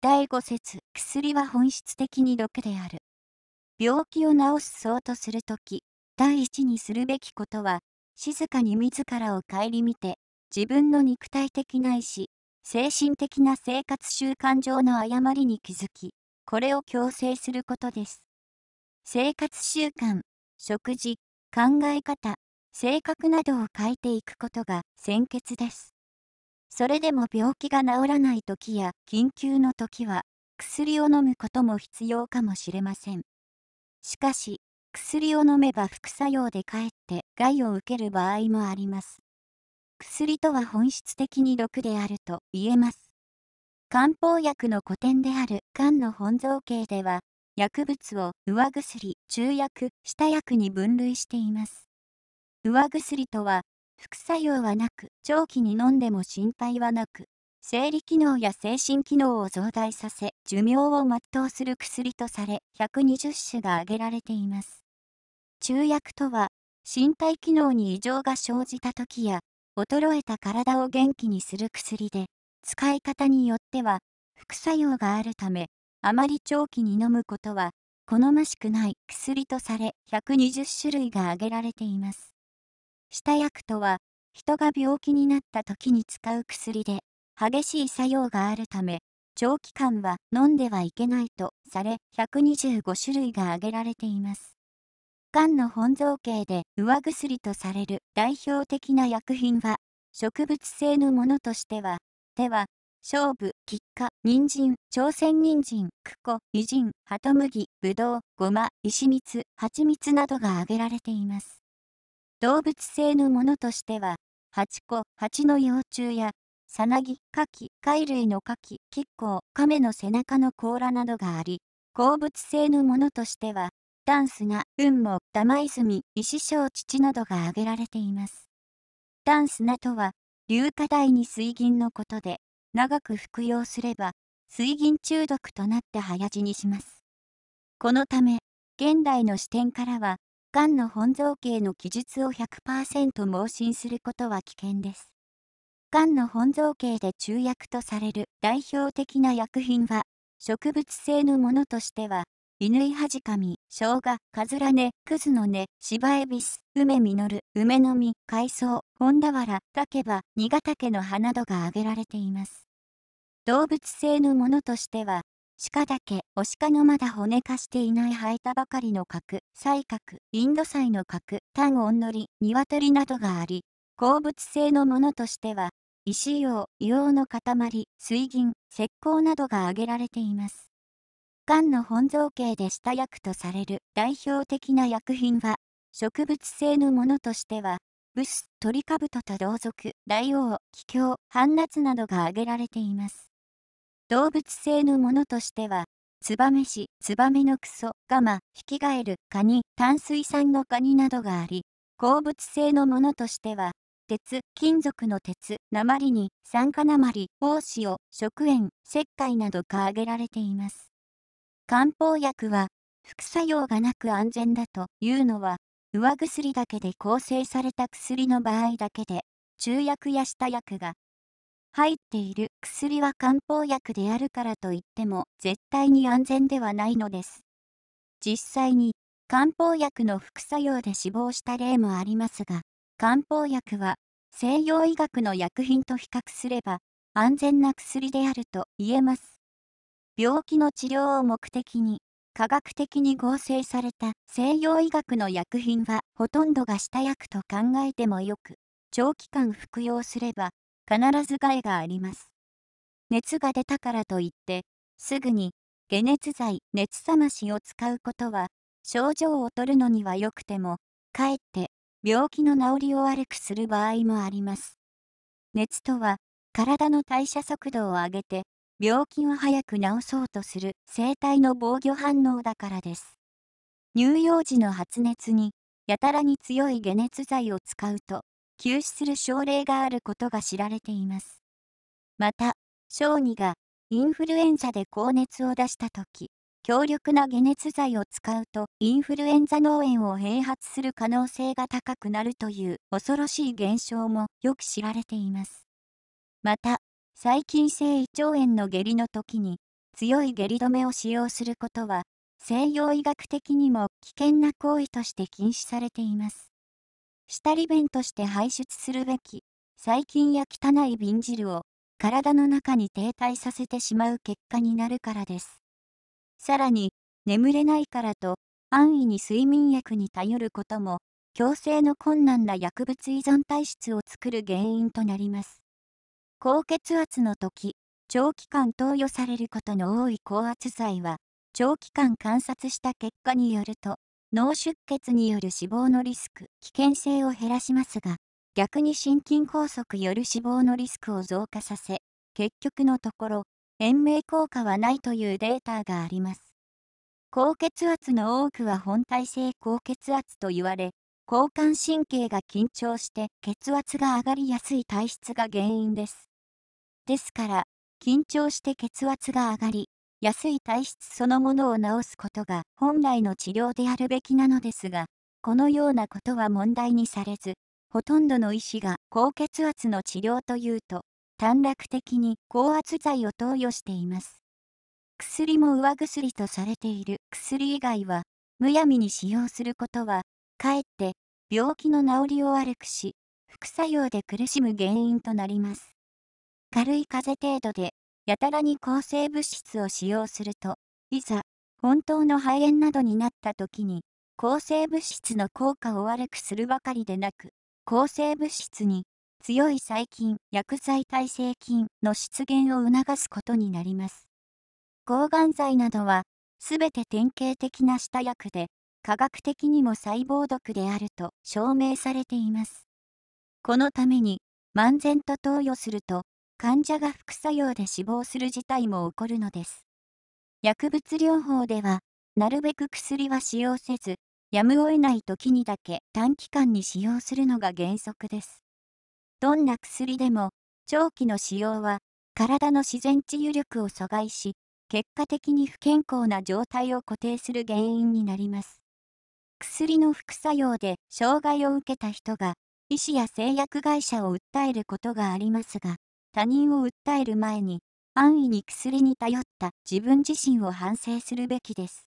第5節薬は本質的に毒である。病気を治すそうとするとき、第一にするべきことは、静かに自らを顧みて、自分の肉体的ないし、精神的な生活習慣上の誤りに気づき、これを強制することです。生活習慣、食事、考え方、性格などを変えていくことが先決です。それでも病気が治らない時や緊急の時は薬を飲むことも必要かもしれません。しかし、薬を飲めば副作用でかえって害を受ける場合もあります。薬とは本質的に毒であると言えます。漢方薬の古典である漢の本造形では、薬物を上薬、中薬、下薬に分類しています。上薬とは、副作用はなく、長期に飲んでも心配はなく、生理機能や精神機能を増大させ、寿命を全うする薬とされ、120種が挙げられています。中薬とは、身体機能に異常が生じた時や、衰えた体を元気にする薬で、使い方によっては、副作用があるため、あまり長期に飲むことは、好ましくない薬とされ、120種類が挙げられています。下薬とは、人が病気になった時に使う薬で、激しい作用があるため、長期間は飲んではいけないとされ、125種類が挙げられています。がんの本造形で上薬とされる代表的な薬品は、植物性のものとしては、手は、勝負、菊花、人参、朝鮮人参、クコ、偉人、ハトムギ、ブドウ、ゴマ、石蜜、蜂蜜などが挙げられています。動物性のものとしては、8個、蜂の幼虫や、サナギ、カキ、貝類のカキ、キッコウ、亀の背中の甲羅などがあり、鉱物性のものとしては、ダンスが、雲母、玉泉、石小乳などが挙げられています。ダンスなとは、硫化大に水銀のことで、長く服用すれば、水銀中毒となって早死にします。このため、現代の視点からは、間の本造形の記述を100%盲信することは危険です。間の本造形で中薬とされる代表的な薬品は、植物性のものとしては、イヌイハジカミ、生姜、カズラネ、クズの根、シバエビス、梅実、る、梅の実、海藻、本田原、竹葉、ニガタケの葉などが挙げられています。動物性のものとしては、鹿だけ、お鹿のまだ骨化していない生えたばかりの角、西角、インド菜の角、単音のり、鶏などがあり、鉱物性のものとしては、石硫硫黄の塊、水銀、石膏などが挙げられています。がんの本造形で下薬とされる代表的な薬品は、植物性のものとしては、ブス、トリカブトと同族、大王、気境、半夏などが挙げられています。動物性のものとしては、ツバメシ、ツバメのクソ、ガマ、ヒキガエル、カニ、淡水産のカニなどがあり、鉱物性のものとしては、鉄、金属の鉄、鉛に、酸化鉛、大塩、食塩、石灰などが挙げられています。漢方薬は、副作用がなく安全だというのは、上薬だけで構成された薬の場合だけで、中薬や下薬が入っている薬は漢方薬であるからといっても絶対に安全ではないのです。実際に漢方薬の副作用で死亡した例もありますが、漢方薬は西洋医学の薬品と比較すれば安全な薬であると言えます。病気の治療を目的に科学的に合成された西洋医学の薬品はほとんどが下薬と考えてもよく長期間服用すれば必ず害があります。熱が出たからといって、すぐに解熱剤、熱冷ましを使うことは、症状を取るのには良くても、かえって病気の治りを悪くする場合もあります。熱とは、体の代謝速度を上げて、病気を早く治そうとする生体の防御反応だからです。乳幼児の発熱に、やたらに強い解熱剤を使うと、休止する症例があることが知られています。また、小児がインフルエンザで高熱を出したとき、強力な解熱剤を使うとインフルエンザ脳炎を併発する可能性が高くなるという恐ろしい現象もよく知られています。また、細菌性胃腸炎の下痢の時に強い下痢止めを使用することは西洋医学的にも危険な行為として禁止されています。下利便として排出するべき細菌や汚い瓶汁を体の中に停滞させてしまう結果になるからです。さらに、眠れないからと安易に睡眠薬に頼ることも、強制の困難な薬物依存体質を作る原因となります。高血圧の時、長期間投与されることの多い高圧剤は、長期間観察した結果によると、脳出血による死亡のリスク、危険性を減らしますが、逆に心筋梗塞による死亡のリスクを増加させ、結局のところ、延命効果はないというデータがあります。高血圧の多くは本体性高血圧と言われ、交感神経が緊張して血圧が上がりやすい体質が原因です。ですから、緊張して血圧が上がり、安い体質そのものを治すことが本来の治療であるべきなのですが、このようなことは問題にされず、ほとんどの医師が高血圧の治療というと、短絡的に高圧剤を投与しています。薬も上薬とされている薬以外は、むやみに使用することは、かえって病気の治りを悪くし、副作用で苦しむ原因となります。軽い風邪程度でやたらに抗生物質を使用すると、いざ、本当の肺炎などになった時に、抗生物質の効果を悪くするばかりでなく、抗生物質に強い細菌、薬剤耐性菌の出現を促すことになります。抗がん剤などは、すべて典型的な下薬で、科学的にも細胞毒であると証明されています。このために、漫然と投与すると、患者が副作用で死亡する事態も起こるのです。薬物療法では、なるべく薬は使用せず、やむを得ない時にだけ短期間に使用するのが原則です。どんな薬でも、長期の使用は、体の自然治癒力を阻害し、結果的に不健康な状態を固定する原因になります。薬の副作用で障害を受けた人が、医師や製薬会社を訴えることがありますが、他人を訴える前に安易に薬に頼った自分自身を反省するべきです。